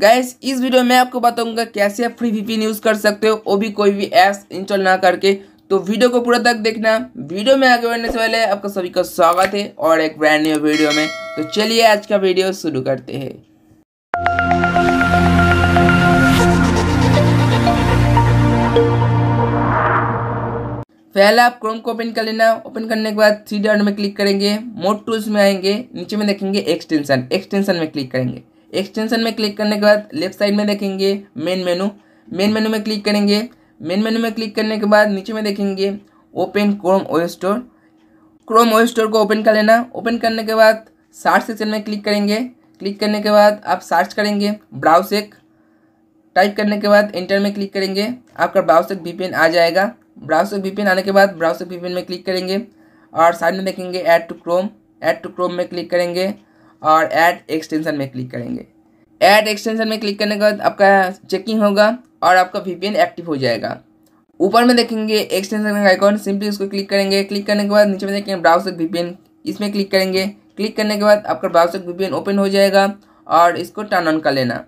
gas इस video में आपको बताऊंगा कैसे आप फ्री वीपीएन यूज़ कर सकते हो वो भी कोई भी ऐप इंस्टॉल ना करके तो वीडियो को पूरा तक देखना वीडियो में आगे बढ़ने से पहले आपका सभी का स्वागत है और एक ब्रांड न्यू वीडियो में तो चलिए आज का वीडियो शुरू करते हैं पहले आप क्रोम को ओपन कर लेना ओपन करने के बाद थ्री डॉट में क्लिक करेंगे मोड टूल्स में आएंगे नीचे में देखेंगे एक्सटेंशन एक्सटेंशन में क्लिक करेंगे एक्सटेंशन में क्लिक करने के बाद लेफ्ट साइड में देखेंगे मेन मेनू मेन मेनू में क्लिक करेंगे मेन मेनू में क्लिक करने के बाद नीचे में देखेंगे ओपन क्रोम ओ स्टोर क्रोम ओ स्टोर को ओपन कर लेना ओपन करने के बाद सर्च सेक्शन में क्लिक करेंगे क्लिक करने के बाद आप सर्च करेंगे ब्राउसेक टाइप करने के बाद एंटर में क्लिक करेंगे आपका ब्राउसेक वीपीएन आ जाएगा ब्राउसेक वीपीएन आने के बाद ब्राउसेक वीपीएन में क्लिक करेंगे और साइड में देखेंगे add to Chrome add to Chrome में क्लिक करेंगे और ऐड एक्सटेंशन में क्लिक करेंगे ऐड एक्सटेंशन में क्लिक करने के बाद आपका चेकिंग होगा और आपका वी एक्टिव हो जाएगा ऊपर में देखेंगे एक्सटेंशन का आइकॉन सिंपली उसको क्लिक करेंगे क्लिक करने के बाद नीचे में देखेंगे ब्राउजर वी इसमें क्लिक करेंगे क्लिक करने के बाद आपका ब्राउजर वी ओपन हो जाएगा और इसको टर्न ऑन कर लेना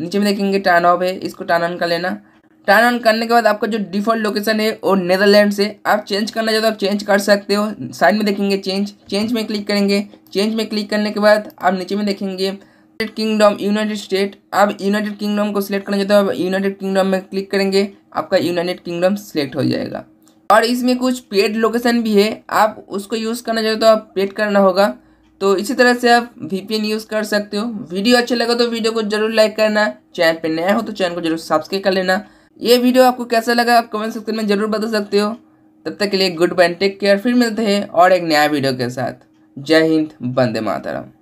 नीचे में देखेंगे टर्न ऑफ है इसको टर्न ऑन कर लेना टर्न ऑन करने के बाद आपका जो डिफॉल्ट लोकेशन है वो नेदरलैंड से आप चेंज करना चाहते हो तो आप चेंज कर सकते हो साइड में देखेंगे चेंज चेंज में क्लिक करेंगे चेंज में क्लिक करने के बाद आप नीचे में देखेंगे यूनाइटेड किंगडम यूनाइटेड स्टेट आप यूनाइटेड किंगडम को सिलेक्ट करना चाहते हो आप यूनाइटेड किंगडम में क्लिक करेंगे आपका यूनाइटेड किंगडम सिलेक्ट हो जाएगा और इसमें कुछ पेड लोकेशन भी है आप उसको यूज़ करना चाहते हो तो आप पेड करना होगा तो इसी तरह से आप एन यूज़ कर सकते हो वीडियो अच्छा लगा तो वीडियो को जरूर लाइक करना चैनल पर नया हो तो चैनल को जरूर सब्सक्राइब कर लेना ये वीडियो आपको कैसा लगा आप कमेंट सेक्शन में ज़रूर बता सकते हो तब तक के लिए गुड बाय टेक केयर फिर मिलते हैं और एक नया वीडियो के साथ जय हिंद बंदे मातरम